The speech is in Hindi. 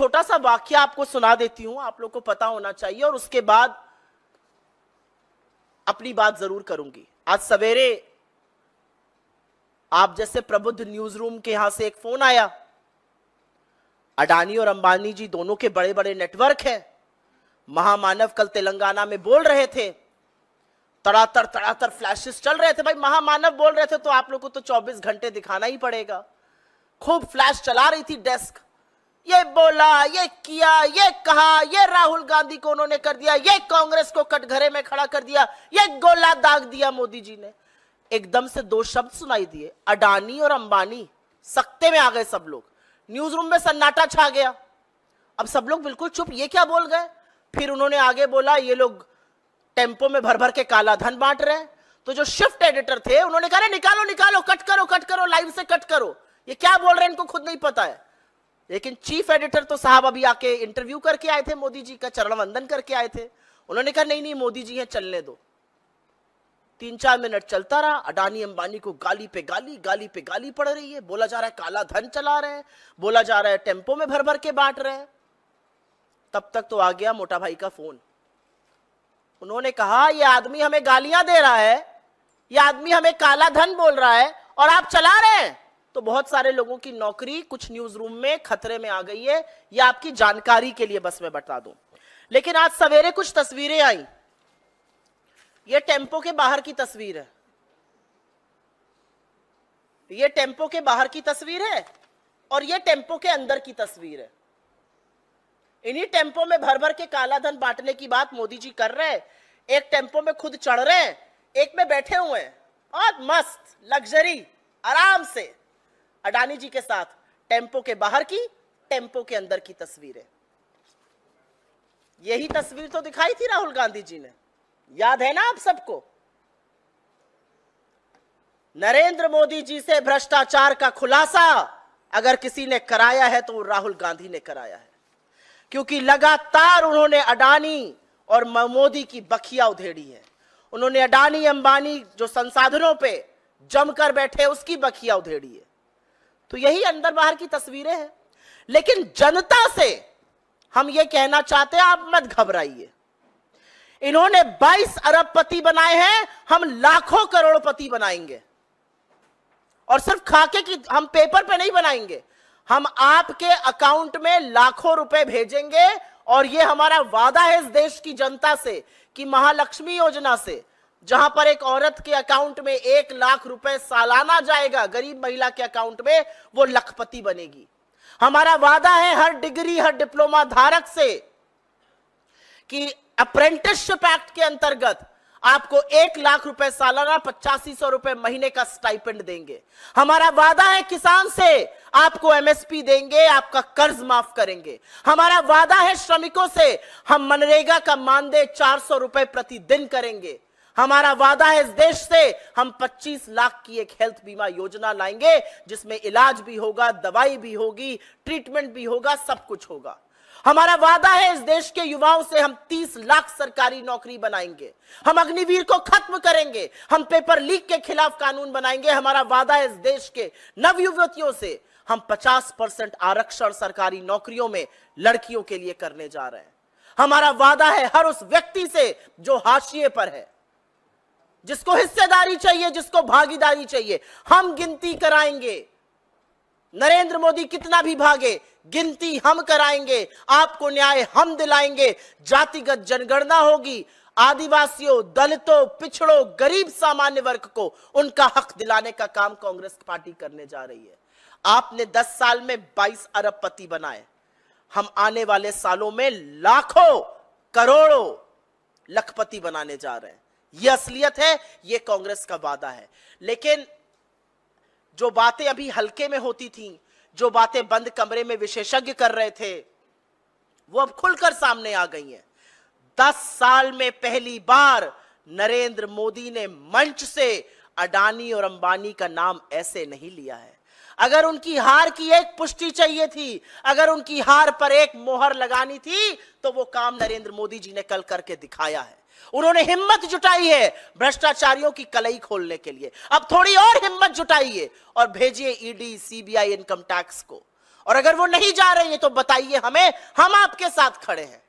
छोटा सा वाक्य आपको सुना देती हूं आप लोग को पता होना चाहिए और उसके बाद अपनी बात जरूर करूंगी आज सवेरे आप जैसे प्रबुद्ध न्यूज रूम के यहां से एक फोन आया अडानी और अंबानी जी दोनों के बड़े बड़े नेटवर्क हैं महामानव कल तेलंगाना में बोल रहे थे तड़ातर तड़ातर फ्लैशेस चल रहे थे भाई महामानव बोल रहे थे तो आप लोग को तो 24 घंटे दिखाना ही पड़ेगा खूब फ्लैश चला रही थी डेस्क ये बोला ये किया ये कहा ये राहुल गांधी को उन्होंने कर दिया ये कांग्रेस को कटघरे में खड़ा कर दिया ये गोला दाग दिया मोदी जी ने एकदम से दो शब्द सुनाई दिए अडानी और अंबानी सख्ते में आ गए सब लोग न्यूज रूम में सन्नाटा छा गया अब सब लोग बिल्कुल चुप ये क्या बोल गए फिर उन्होंने आगे बोला ये लोग टेम्पो में भर भर के काला धन बांट रहे हैं तो जो शिफ्ट एडिटर थे उन्होंने कहा निकालो निकालो कट करो कट करो लाइव से कट करो ये क्या बोल रहे हैं इनको खुद नहीं पता है लेकिन चीफ एडिटर तो साहब अभी आके इंटरव्यू करके आए थे मोदी जी का चरण वंदन करके आए थे उन्होंने कहा नहीं नहीं मोदी जी हैं चलने दो तीन चार मिनट चलता रहा अडानी अंबानी को गाली पे गाली गाली पे गाली पड़ रही है बोला जा रहा है काला धन चला रहे हैं बोला जा रहा है टेम्पो में भर भर के बांट रहे हैं तब तक तो आ गया मोटा भाई का फोन उन्होंने कहा यह आदमी हमें गालियां दे रहा है यह आदमी हमें काला धन बोल रहा है और आप चला रहे हैं तो बहुत सारे लोगों की नौकरी कुछ न्यूज रूम में खतरे में आ गई है यह आपकी जानकारी के लिए बस मैं बता दूं लेकिन आज सवेरे कुछ तस्वीरें आई ये टेम्पो के बाहर की तस्वीर है ये टेम्पो के बाहर की तस्वीर है और ये टेम्पो के अंदर की तस्वीर है इन्हीं टेम्पो में भर भर के काला धन बांटने की बात मोदी जी कर रहे हैं एक टेम्पो में खुद चढ़ रहे हैं एक में बैठे हुए हैं और मस्त लग्जरी आराम से अडानी जी के साथ टेम्पो के बाहर की टेम्पो के अंदर की तस्वीरें यही तस्वीर तो दिखाई थी राहुल गांधी जी ने याद है ना आप सबको नरेंद्र मोदी जी से भ्रष्टाचार का खुलासा अगर किसी ने कराया है तो राहुल गांधी ने कराया है क्योंकि लगातार उन्होंने अडानी और मोदी की बखिया उधेड़ी है उन्होंने अडानी अंबानी जो संसाधनों पे जमकर बैठे उसकी बखिया उधेड़ी है तो यही अंदर बाहर की तस्वीरें हैं लेकिन जनता से हम ये कहना चाहते हैं आप मत घबराइए इन्होंने 22 अरब पति बनाए हैं हम लाखों करोड़ पति बनाएंगे और सिर्फ खाके की हम पेपर पे नहीं बनाएंगे हम आपके अकाउंट में लाखों रुपए भेजेंगे और ये हमारा वादा है इस देश की जनता से कि महालक्ष्मी योजना से जहां पर एक औरत के अकाउंट में एक लाख रुपए सालाना जाएगा गरीब महिला के अकाउंट में वो लखपति बनेगी हमारा वादा है हर डिग्री हर डिप्लोमा धारक से कि अप्रेंटिसशिप एक्ट के अंतर्गत आपको एक लाख रुपए सालाना पचासी सौ रुपए महीने का स्टाइपेंड देंगे हमारा वादा है किसान से आपको एमएसपी देंगे आपका कर्ज माफ करेंगे हमारा वादा है श्रमिकों से हम मनरेगा का मानदेय चार सौ रुपए प्रतिदिन करेंगे हमारा वादा है इस देश से हम 25 लाख की एक हेल्थ बीमा योजना लाएंगे जिसमें इलाज भी होगा दवाई भी होगी ट्रीटमेंट भी होगा सब कुछ होगा हमारा वादा है इस देश के युवाओं से हम 30 लाख सरकारी नौकरी बनाएंगे हम अग्निवीर को खत्म करेंगे हम पेपर लीक के खिलाफ कानून बनाएंगे हमारा वादा है इस देश के नव युवतियों से हम 50 परसेंट आरक्षण सरकारी नौकरियों में लड़कियों के लिए करने जा रहे हैं हमारा वादा है हर उस व्यक्ति से जो हाशिए पर है जिसको हिस्सेदारी चाहिए जिसको भागीदारी चाहिए हम गिनती कराएंगे नरेंद्र मोदी कितना भी भागे गिनती हम कराएंगे आपको न्याय हम दिलाएंगे जातिगत जनगणना होगी आदिवासियों दलितों पिछड़ों गरीब सामान्य वर्ग को उनका हक दिलाने का काम कांग्रेस पार्टी करने जा रही है आपने 10 साल में 22 अरब पति बनाए हम आने वाले सालों में लाखों करोड़ों लखपति बनाने जा रहे हैं यह असलियत है यह कांग्रेस का वादा है लेकिन जो बातें अभी हल्के में होती थी जो बातें बंद कमरे में विशेषज्ञ कर रहे थे वो अब खुलकर सामने आ गई हैं दस साल में पहली बार नरेंद्र मोदी ने मंच से अडानी और अंबानी का नाम ऐसे नहीं लिया है अगर उनकी हार की एक पुष्टि चाहिए थी अगर उनकी हार पर एक मोहर लगानी थी तो वो काम नरेंद्र मोदी जी ने कल करके दिखाया है उन्होंने हिम्मत जुटाई है भ्रष्टाचारियों की कलई खोलने के लिए अब थोड़ी और हिम्मत जुटाइए और भेजिए ईडी सीबीआई इनकम टैक्स को और अगर वो नहीं जा रही है तो बताइए हमें हम आपके साथ खड़े हैं